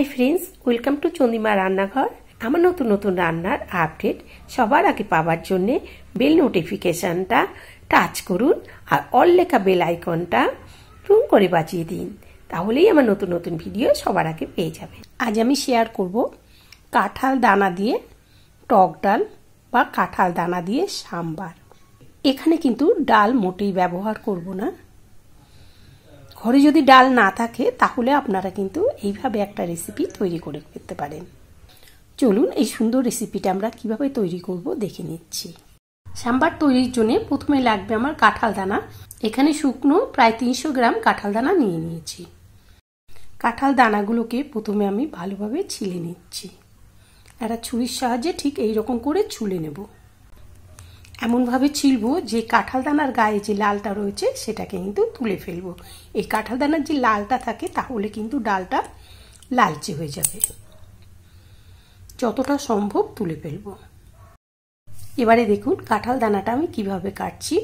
high friends welcome to Chandima রান্নাঘর আমার নতুন নতুন রান্নার আপডেট সবার আগে পাওয়ার জন্যে বেল নোটিফিকেশানটা টাচ করুন আর অল লেখা বেল আইকনটা রুম করে বাজিয়ে দিন তাহলেই আমার নতুন নতুন ভিডিও সবার আগে পেয়ে যাবে আজ আমি শেয়ার করব কাঁঠাল দানা দিয়ে টক ডাল বা কাঁঠাল দানা দিয়ে সাম্বার এখানে কিন্তু ডাল মোটেই ব্যবহার করব না ঘরে যদি ডাল না থাকে তাহলে আপনারা কিন্তু এইভাবে একটা রেসিপি তৈরি করে করতে পারেন চলুন এই সুন্দর রেসিপিটা আমরা কিভাবে তৈরি করব দেখে নিচ্ছি সাম্বার তৈরির জন্য প্রথমে লাগবে আমার কাঁঠাল দানা এখানে শুকনো প্রায় তিনশো গ্রাম কাঁঠাল দানা নিয়ে নিয়েছি কাঁঠাল দানাগুলোকে প্রথমে আমি ভালোভাবে ছিলে নিচ্ছি একটা ছুরির সাহায্যে ঠিক এই রকম করে ছুলে নেবো এমনভাবে ছিলব যে কাঁঠাল দানার গায়ে যে লালটা রয়েছে সেটাকে কিন্তু তুলে ফেলবো এই কাঁঠাল দানার যে লালটা থাকে তাহলে কিন্তু ডালটা লালচে হয়ে যাবে যতটা সম্ভব তুলে ফেলবো এবারে দেখুন কাঁঠাল দানাটা আমি কিভাবে কাটছি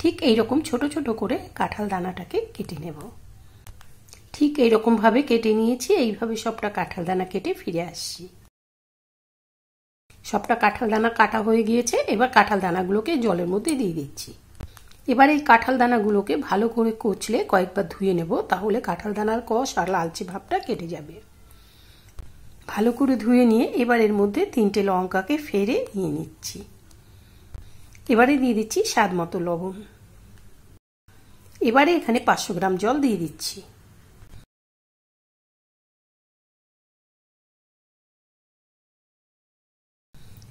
ঠিক এই রকম ছোট ছোট করে কাঁঠাল দানাটাকে কেটে নেব ঠিক এইরকমভাবে কেটে নিয়েছি এইভাবে সবটা কাঁঠাল দানা কেটে ফিরে আসছি সবটা কাঁঠাল দানা কাটা হয়ে গিয়েছে এবার কাঁঠাল দানাগুলোকে জলের মধ্যে দিয়ে দিচ্ছি এবার এই কাঁঠাল দানাগুলোকে ভালো করে কচলে কয়েকবার ধুয়ে নেব তাহলে কাঁঠাল দানার কষ আর লালচে ভাবটা কেটে যাবে ভালো করে ধুয়ে নিয়ে এবার এর মধ্যে তিনটে লঙ্কাকে ফেরে নিয়ে নিচ্ছি এবারে দিয়ে দিচ্ছি স্বাদ মতো লবণ এবারে এখানে পাঁচশো গ্রাম জল দিয়ে দিচ্ছি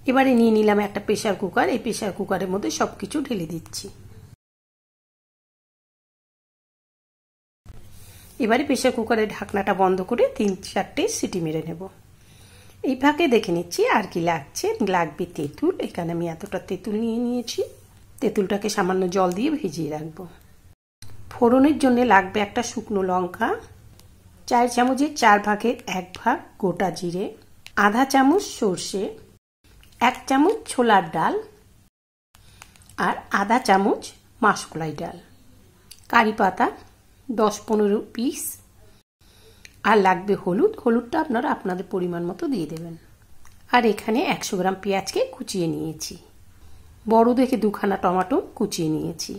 এবারে নিয়ে নিলাম একটা প্রেশার কুকার এই প্রেশার কুকারের মধ্যে সব কিছু ঢেলে দিচ্ছি এবারে প্রেশার কুকারের ঢাকনাটা বন্ধ করে তিন চারটে সিটি মেরে নেব এই ফাঁকে দেখে নিচ্ছি আর কি লাগছে লাগবে তেঁতুল এখানে আমি এতটা তেঁতুল নিয়ে নিয়েছি তেঁতুলটাকে সামান্য জল দিয়ে ভিজিয়ে রাখবো ফোড়নের জন্য লাগবে একটা শুকনো লঙ্কা চার চামচের চার ভাগের এক ভাগ গোটা জিরে আধা চামচ সর্ষে এক চামচ ছোলার ডাল আর আধা চামচ মাসকলাই ডাল কারি পাতা দশ পনেরো পিস আর লাগবে হলুদ হলুদটা আপনারা আপনাদের পরিমাণ মতো দিয়ে দেবেন আর এখানে একশো গ্রাম পেঁয়াজকে কুচিয়ে নিয়েছি বড় দেখে দুখানা টমাটো কুচিয়ে নিয়েছি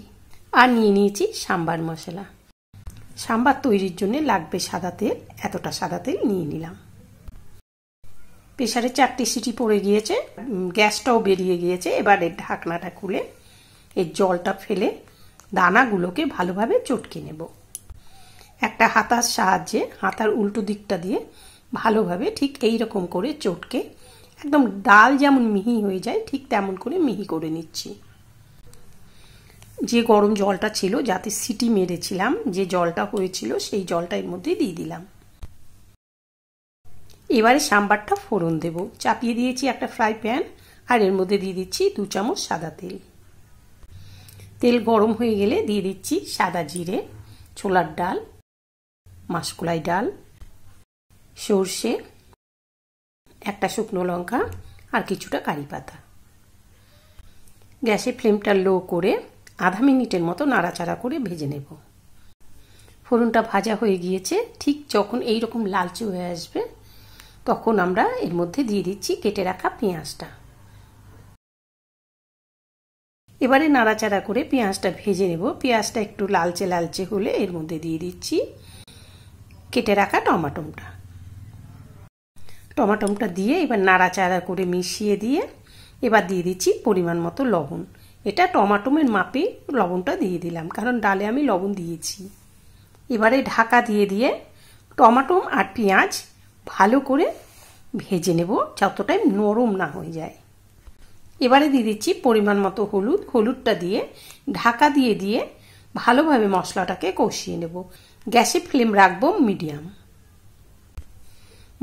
আর নিয়ে নিয়েছি সাম্বার মশলা সাম্বার তৈরির জন্য লাগবে সাদা তেল এতটা সাদা তেল নিয়ে নিলাম প্রেশারে চারটি সিটি পড়ে গিয়েছে গ্যাসটাও বেরিয়ে গিয়েছে এবার এর ঢাকনাটা খুলে এর জলটা ফেলে দানাগুলোকে ভালোভাবে চটকে নেব একটা হাতার সাহায্যে হাতার উল্টো দিকটা দিয়ে ভালোভাবে ঠিক এই রকম করে চটকে একদম ডাল যেমন মিহি হয়ে যায় ঠিক তেমন করে মিহি করে নিচ্ছি যে গরম জলটা ছিল যাতে সিটি মেরেছিলাম যে জলটা হয়েছিল সেই জলটা এর মধ্যে দিয়ে দিলাম এবারে সাম্বারটা ফোড়ন দেব চাপিয়ে দিয়েছি একটা ফ্রাই প্যান আর এর মধ্যে দিয়ে দিচ্ছি দু চামচ সাদা তেল তেল গরম হয়ে গেলে দিয়ে দিচ্ছি সাদা জিরে ছোলার ডাল মাসকলাই ডাল সর্ষে একটা শুকনো লঙ্কা আর কিছুটা কারি পাতা গ্যাসে ফ্লেমটা লো করে আধা মিনিটের মতো নাড়াচাড়া করে ভেজে নেব ফোড়নটা ভাজা হয়ে গিয়েছে ঠিক যখন এই রকম লালচে হয়ে আসবে তখন আমরা এর মধ্যে দিয়ে দিচ্ছি কেটে রাখা পেঁয়াজটা এবারে নাড়াচাড়া করে পেঁয়াজটা ভেজে নেব পেঁয়াজটা একটু লালচে লালচে হলে এর মধ্যে দিয়ে দিচ্ছি কেটে রাখা টমাটোমটা টমাটোমটা দিয়ে এবার নাড়াচাড়া করে মিশিয়ে দিয়ে এবার দিয়ে দিচ্ছি পরিমাণ মতো লবণ এটা টমাটোমের মাপে লবণটা দিয়ে দিলাম কারণ ডালে আমি লবণ দিয়েছি এবারে ঢাকা দিয়ে দিয়ে টমাটো আর পেঁয়াজ ভালো করে ভেজে নেব যতটাই নরম না হয়ে যায় এবারে দিয়ে দিচ্ছি পরিমাণ মতো হলুদ হলুদটা দিয়ে ঢাকা দিয়ে দিয়ে ভালোভাবে মশলাটাকে কষিয়ে নেব গ্যাসে ফ্লেম রাখবো মিডিয়াম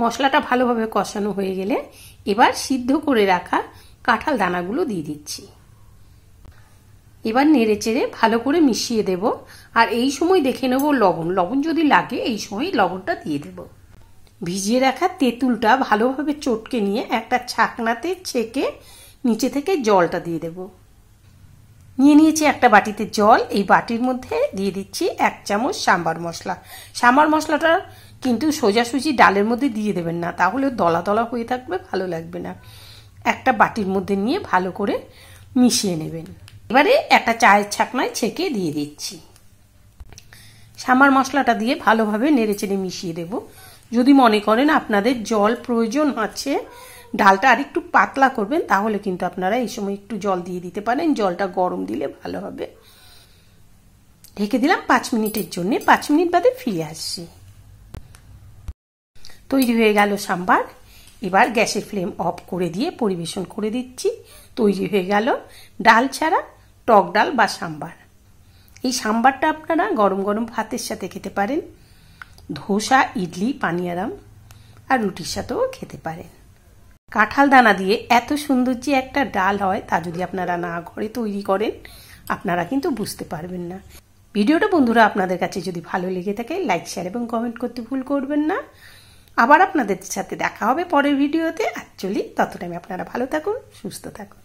মশলাটা ভালোভাবে কষানো হয়ে গেলে এবার সিদ্ধ করে রাখা কাঁঠাল দানাগুলো দিয়ে দিচ্ছি এবার নেড়ে চেড়ে ভালো করে মিশিয়ে দেব আর এই সময় দেখে নেব লবণ লবণ যদি লাগে এই সময় লবণটা দিয়ে দেবো ভিজিয়ে রাখা তেঁতুলটা ভালোভাবে চটকে নিয়ে একটা ছাকনাতে ছেঁকে নিচে থেকে জলটা দিয়ে দেব নিয়ে নিয়েছি একটা বাটিতে জল এই বাটির মধ্যে দিয়ে দিচ্ছি এক চামচ সাম্বার মশলা সাম্বার মশলাটা কিন্তু সোজাসুজি ডালের মধ্যে দিয়ে দেবেন না তাহলে দলা দলা হয়ে থাকবে ভালো লাগবে না একটা বাটির মধ্যে নিয়ে ভালো করে মিশিয়ে নেবেন এবারে একটা চায়ের ছাকনায় ছেঁকে দিয়ে দিচ্ছি সামার মশলাটা দিয়ে ভালোভাবে নেড়ে চেড়ে মিশিয়ে দেবো যদি মনে করেন আপনাদের জল প্রয়োজন আছে ডালটা আর একটু পাতলা করবেন তাহলে কিন্তু আপনারা এই সময় একটু জল দিয়ে দিতে পারেন জলটা গরম দিলে ভালো হবে ঢেকে দিলাম পাঁচ মিনিটের জন্য পাঁচ মিনিট বাদে ফিরে আসছি তৈরি হয়ে গেল সাম্বার এবার গ্যাসের ফ্লেম অফ করে দিয়ে পরিবেশন করে দিচ্ছি তৈরি হয়ে গেল ডাল ছাড়া টক ডাল বা সাম্বার এই সাম্বারটা আপনারা গরম গরম ভাতের সাথে খেতে পারেন ধোসা ইডলি পানিয়ারাম আর রুটির সাথেও খেতে পারেন কাঁঠাল দানা দিয়ে এত সুন্দর যে একটা ডাল হয় তা যদি আপনারা না ঘরে তৈরি করেন আপনারা কিন্তু বুঝতে পারবেন না ভিডিওটা বন্ধুরা আপনাদের কাছে যদি ভালো লেগে থাকে লাইক শেয়ার এবং কমেন্ট করতে ভুল করবেন না আবার আপনাদের সাথে দেখা হবে পরের ভিডিওতে অ্যাকচুয়ালি ততটাই আপনারা ভালো থাকুন সুস্থ থাকুন